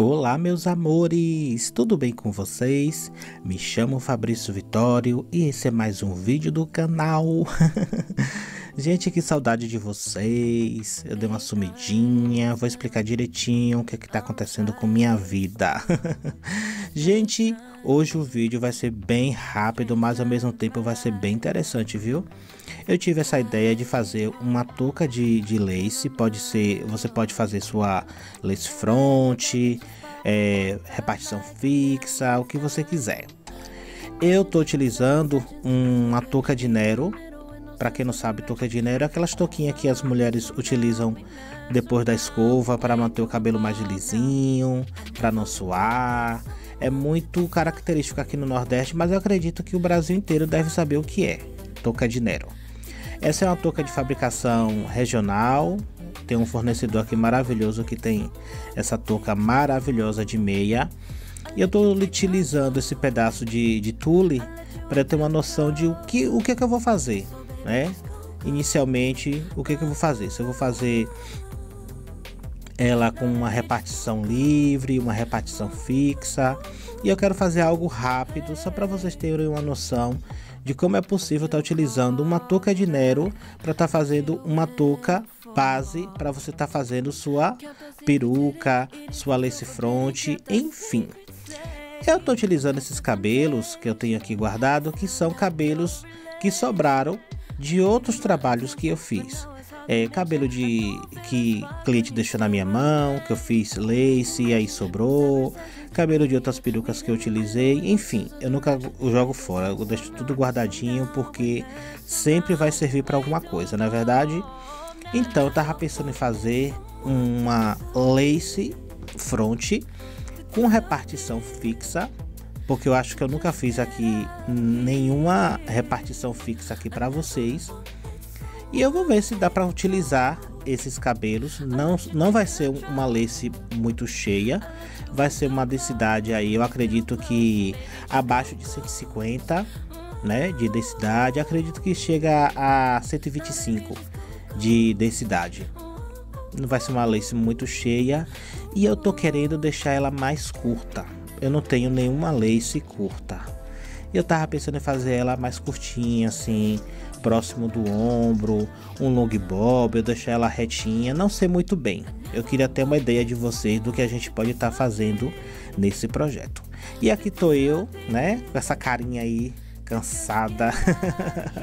Olá, meus amores! Tudo bem com vocês? Me chamo Fabrício Vitório e esse é mais um vídeo do canal. Gente, que saudade de vocês. Eu dei uma sumidinha. Vou explicar direitinho o que, é que tá acontecendo com minha vida. Gente, hoje o vídeo vai ser bem rápido, mas ao mesmo tempo vai ser bem interessante, viu? Eu tive essa ideia de fazer uma touca de, de lace. Pode ser. Você pode fazer sua lace front, é, repartição fixa, o que você quiser. Eu tô utilizando uma touca de Nero para quem não sabe, touca de dinheiro é aquelas touquinhas que as mulheres utilizam depois da escova para manter o cabelo mais lisinho, para não suar. É muito característico aqui no Nordeste, mas eu acredito que o Brasil inteiro deve saber o que é touca de dinheiro. Essa é uma touca de fabricação regional. Tem um fornecedor aqui maravilhoso que tem essa touca maravilhosa de meia. E eu estou utilizando esse pedaço de, de tule para ter uma noção de o que, o que, é que eu vou fazer né? Inicialmente, o que, que eu vou fazer? Se eu vou fazer ela com uma repartição livre, uma repartição fixa, e eu quero fazer algo rápido, só para vocês terem uma noção de como é possível estar tá utilizando uma touca de Nero para estar tá fazendo uma touca base para você estar tá fazendo sua peruca, sua lace front, enfim. Eu estou utilizando esses cabelos que eu tenho aqui guardado, que são cabelos que sobraram de outros trabalhos que eu fiz. É, cabelo de que cliente deixou na minha mão, que eu fiz lace e aí sobrou, cabelo de outras perucas que eu utilizei, enfim, eu nunca jogo fora, eu deixo tudo guardadinho porque sempre vai servir para alguma coisa, na é verdade. Então, eu tava pensando em fazer uma lace front com repartição fixa porque eu acho que eu nunca fiz aqui nenhuma repartição fixa aqui para vocês. E eu vou ver se dá para utilizar esses cabelos. Não, não vai ser uma lace muito cheia, vai ser uma densidade aí, eu acredito que abaixo de 150, né, de densidade, acredito que chega a 125 de densidade. Não vai ser uma lace muito cheia e eu tô querendo deixar ela mais curta, eu não tenho nenhuma lace curta. Tá? Eu tava pensando em fazer ela mais curtinha, assim, próximo do ombro, um long bob, eu deixar ela retinha, não sei muito bem. Eu queria ter uma ideia de vocês do que a gente pode estar tá fazendo nesse projeto. E aqui tô eu, né, com essa carinha aí cansada.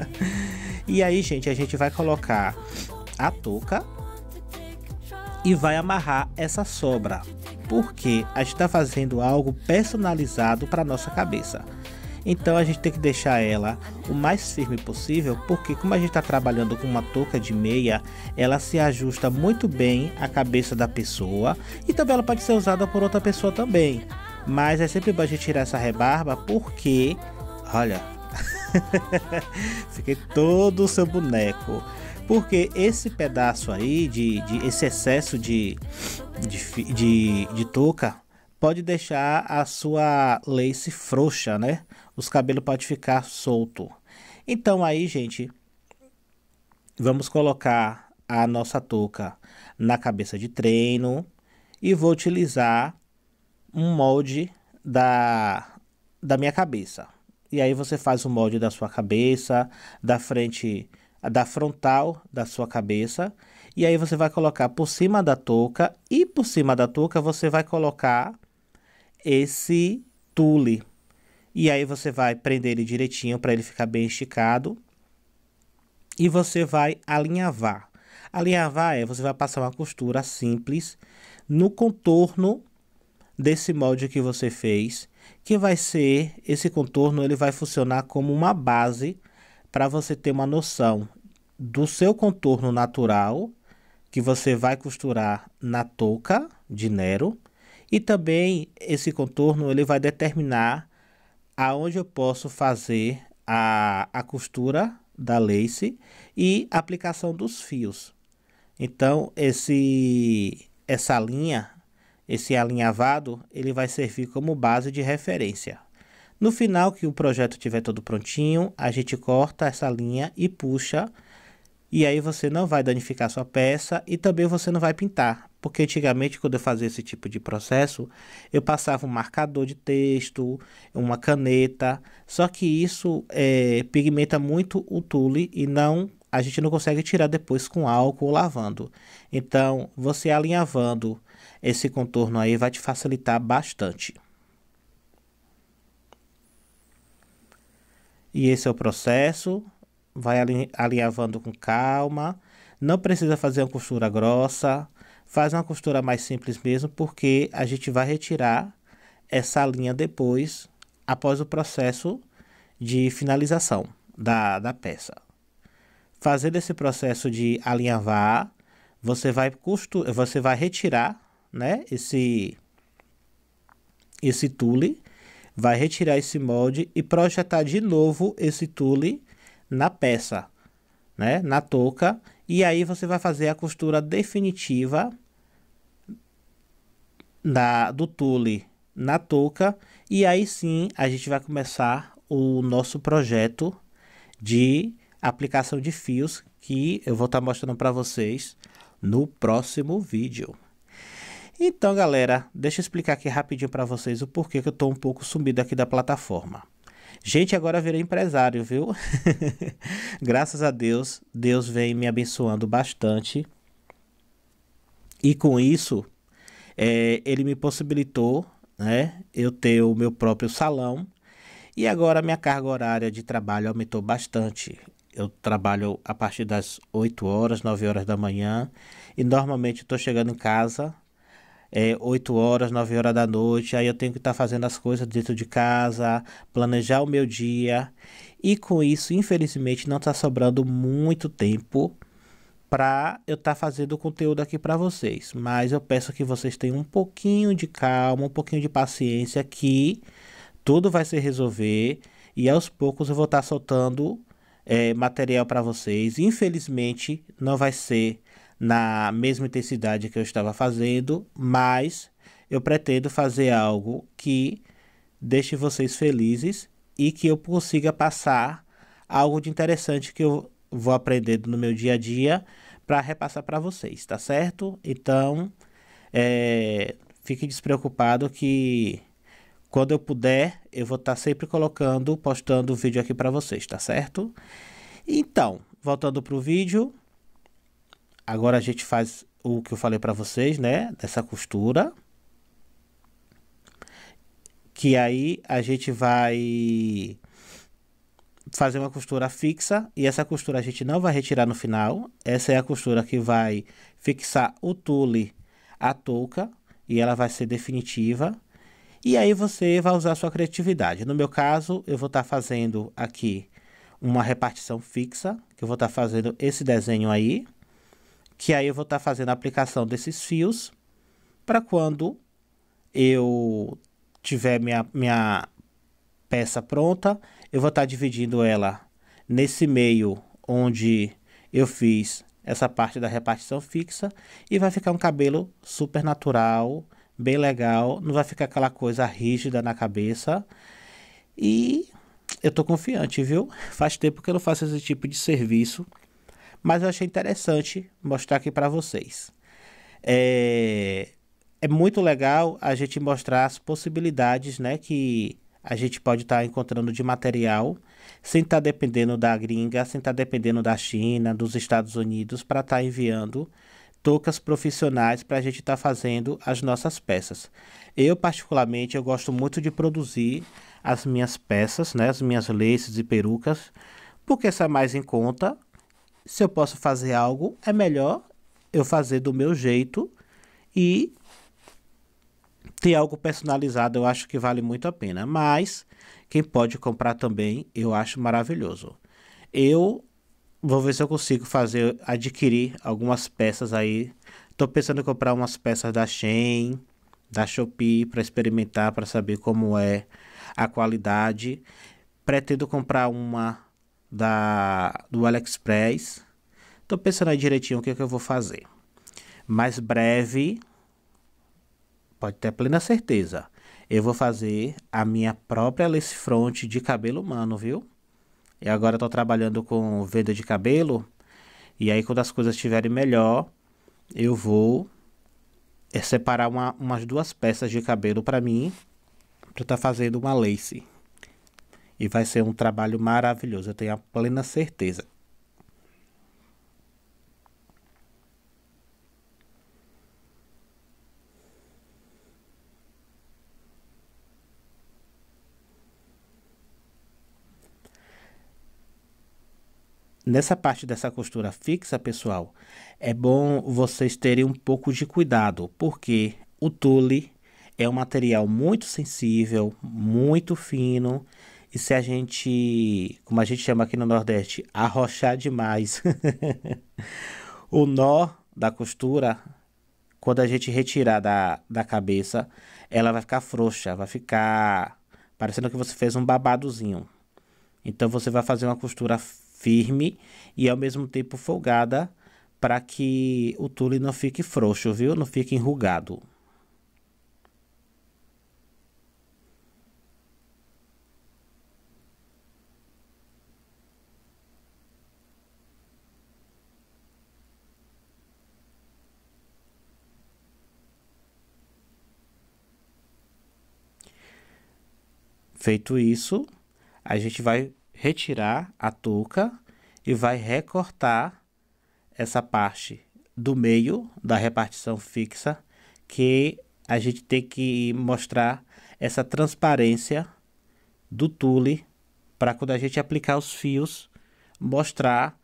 e aí, gente, a gente vai colocar a touca e vai amarrar essa sobra porque a gente está fazendo algo personalizado para nossa cabeça. Então a gente tem que deixar ela o mais firme possível, porque como a gente está trabalhando com uma touca de meia, ela se ajusta muito bem à cabeça da pessoa e também ela pode ser usada por outra pessoa também. Mas é sempre bom a gente tirar essa rebarba, porque, olha, fiquei todo o seu boneco. Porque esse pedaço aí, de, de esse excesso de, de, de, de touca, pode deixar a sua lace frouxa, né? Os cabelos podem ficar solto. Então aí, gente, vamos colocar a nossa touca na cabeça de treino e vou utilizar um molde da, da minha cabeça. E aí você faz o molde da sua cabeça, da frente da frontal da sua cabeça. E aí você vai colocar por cima da touca e por cima da touca você vai colocar esse tule. E aí você vai prender ele direitinho para ele ficar bem esticado. E você vai alinhavar. Alinhavar é você vai passar uma costura simples no contorno desse molde que você fez, que vai ser esse contorno, ele vai funcionar como uma base para você ter uma noção do seu contorno natural que você vai costurar na touca de Nero e também esse contorno ele vai determinar aonde eu posso fazer a, a costura da lace e aplicação dos fios. Então esse essa linha, esse alinhavado, ele vai servir como base de referência. No final que o projeto tiver todo prontinho, a gente corta essa linha e puxa e aí você não vai danificar sua peça e também você não vai pintar. Porque antigamente, quando eu fazia esse tipo de processo, eu passava um marcador de texto, uma caneta. Só que isso é, pigmenta muito o tule e não a gente não consegue tirar depois com álcool ou lavando. Então, você alinhavando esse contorno aí vai te facilitar bastante. E esse é o processo vai alinhavando com calma. Não precisa fazer uma costura grossa, faz uma costura mais simples mesmo, porque a gente vai retirar essa linha depois, após o processo de finalização da, da peça. Fazendo esse processo de alinhavar, você vai costura, você vai retirar, né, esse esse tule, vai retirar esse molde e projetar de novo esse tule na peça, né? Na touca. E aí você vai fazer a costura definitiva da, do tule na touca. E aí sim a gente vai começar o nosso projeto de aplicação de fios que eu vou estar tá mostrando para vocês no próximo vídeo. Então, galera, deixa eu explicar aqui rapidinho para vocês o porquê que eu estou um pouco sumido aqui da plataforma. Gente, agora virei empresário, viu? Graças a Deus, Deus vem me abençoando bastante. E com isso, é, ele me possibilitou, né? Eu ter o meu próprio salão. E agora minha carga horária de trabalho aumentou bastante. Eu trabalho a partir das 8 horas, 9 horas da manhã. E normalmente estou chegando em casa é, 8 horas, 9 horas da noite, aí eu tenho que estar tá fazendo as coisas dentro de casa, planejar o meu dia. E com isso, infelizmente, não está sobrando muito tempo para eu estar tá fazendo o conteúdo aqui para vocês. Mas eu peço que vocês tenham um pouquinho de calma, um pouquinho de paciência que tudo vai se resolver e aos poucos eu vou estar tá soltando é, material para vocês. Infelizmente, não vai ser na mesma intensidade que eu estava fazendo, mas eu pretendo fazer algo que deixe vocês felizes e que eu consiga passar algo de interessante que eu vou aprendendo no meu dia a dia para repassar para vocês, tá certo? Então, é, fique despreocupado que quando eu puder, eu vou estar tá sempre colocando, postando o vídeo aqui para vocês, tá certo? Então, voltando para o vídeo, Agora a gente faz o que eu falei para vocês, né? Dessa costura. Que aí a gente vai fazer uma costura fixa e essa costura a gente não vai retirar no final. Essa é a costura que vai fixar o tule à touca e ela vai ser definitiva. E aí você vai usar sua criatividade. No meu caso, eu vou estar tá fazendo aqui uma repartição fixa, que eu vou estar tá fazendo esse desenho aí que aí eu vou estar tá fazendo a aplicação desses fios para quando eu tiver minha, minha peça pronta, eu vou estar tá dividindo ela nesse meio onde eu fiz essa parte da repartição fixa e vai ficar um cabelo super natural, bem legal, não vai ficar aquela coisa rígida na cabeça. E eu tô confiante, viu? Faz tempo que eu não faço esse tipo de serviço mas eu achei interessante mostrar aqui para vocês. É, é muito legal a gente mostrar as possibilidades né, que a gente pode estar tá encontrando de material sem estar tá dependendo da gringa, sem estar tá dependendo da China, dos Estados Unidos, para estar tá enviando toucas profissionais para a gente estar tá fazendo as nossas peças. Eu, particularmente, eu gosto muito de produzir as minhas peças, né, as minhas laces e perucas, porque isso é mais em conta, se eu posso fazer algo, é melhor eu fazer do meu jeito e ter algo personalizado, eu acho que vale muito a pena. Mas quem pode comprar também, eu acho maravilhoso. Eu vou ver se eu consigo fazer adquirir algumas peças aí. Tô pensando em comprar umas peças da Shein, da Shopee para experimentar, para saber como é a qualidade. Pretendo comprar uma da, do AliExpress. Estou pensando aí direitinho o que, é que eu vou fazer. Mais breve, pode ter plena certeza, eu vou fazer a minha própria lace front de cabelo humano, viu? E agora estou trabalhando com venda de cabelo. E aí, quando as coisas estiverem melhor, eu vou eh, separar uma, umas duas peças de cabelo para mim, para estar tá fazendo uma lace e vai ser um trabalho maravilhoso, eu tenho a plena certeza. Nessa parte dessa costura fixa, pessoal, é bom vocês terem um pouco de cuidado, porque o tule é um material muito sensível, muito fino e se a gente, como a gente chama aqui no Nordeste, arrochar demais o nó da costura, quando a gente retirar da, da cabeça, ela vai ficar frouxa, vai ficar parecendo que você fez um babadozinho. Então você vai fazer uma costura firme e ao mesmo tempo folgada para que o tule não fique frouxo, viu? Não fique enrugado. Feito isso, a gente vai retirar a touca e vai recortar essa parte do meio da repartição fixa que a gente tem que mostrar essa transparência do tule para quando a gente aplicar os fios mostrar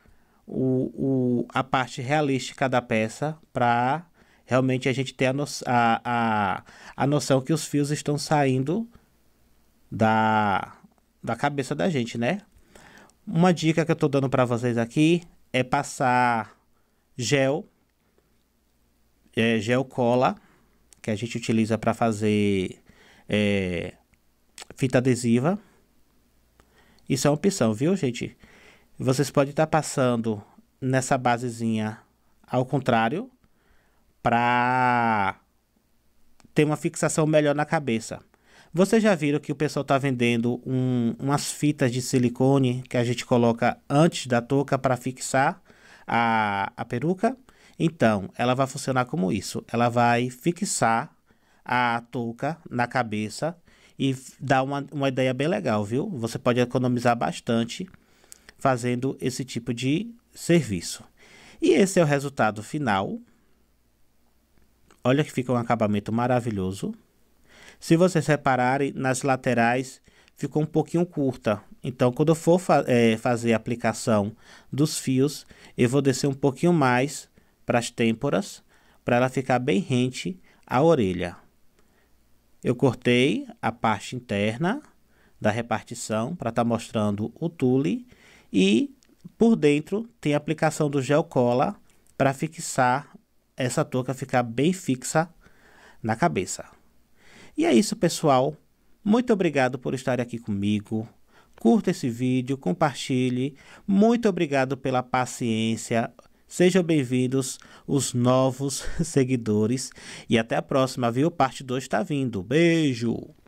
o, o, a parte realística da peça para realmente a gente ter a, no, a, a, a noção que os fios estão saindo da, da cabeça da gente, né? Uma dica que eu tô dando para vocês aqui é passar gel, é, gel cola, que a gente utiliza para fazer é, fita adesiva. Isso é uma opção, viu, gente? Vocês podem estar tá passando nessa basezinha ao contrário para ter uma fixação melhor na cabeça. Vocês já viram que o pessoal está vendendo um, umas fitas de silicone que a gente coloca antes da touca para fixar a, a peruca? Então, ela vai funcionar como isso. Ela vai fixar a touca na cabeça e dá uma, uma ideia bem legal, viu? Você pode economizar bastante fazendo esse tipo de serviço. E esse é o resultado final. Olha que fica um acabamento maravilhoso. Se vocês repararem, nas laterais ficou um pouquinho curta. Então, quando eu for fa é, fazer a aplicação dos fios, eu vou descer um pouquinho mais para as têmporas, para ela ficar bem rente à orelha. Eu cortei a parte interna da repartição para estar tá mostrando o tule e por dentro tem a aplicação do gel cola para fixar essa touca ficar bem fixa na cabeça. E é isso, pessoal. Muito obrigado por estar aqui comigo. Curta esse vídeo, compartilhe. Muito obrigado pela paciência. Sejam bem-vindos os novos seguidores. E até a próxima, viu? Parte 2 está vindo. Beijo!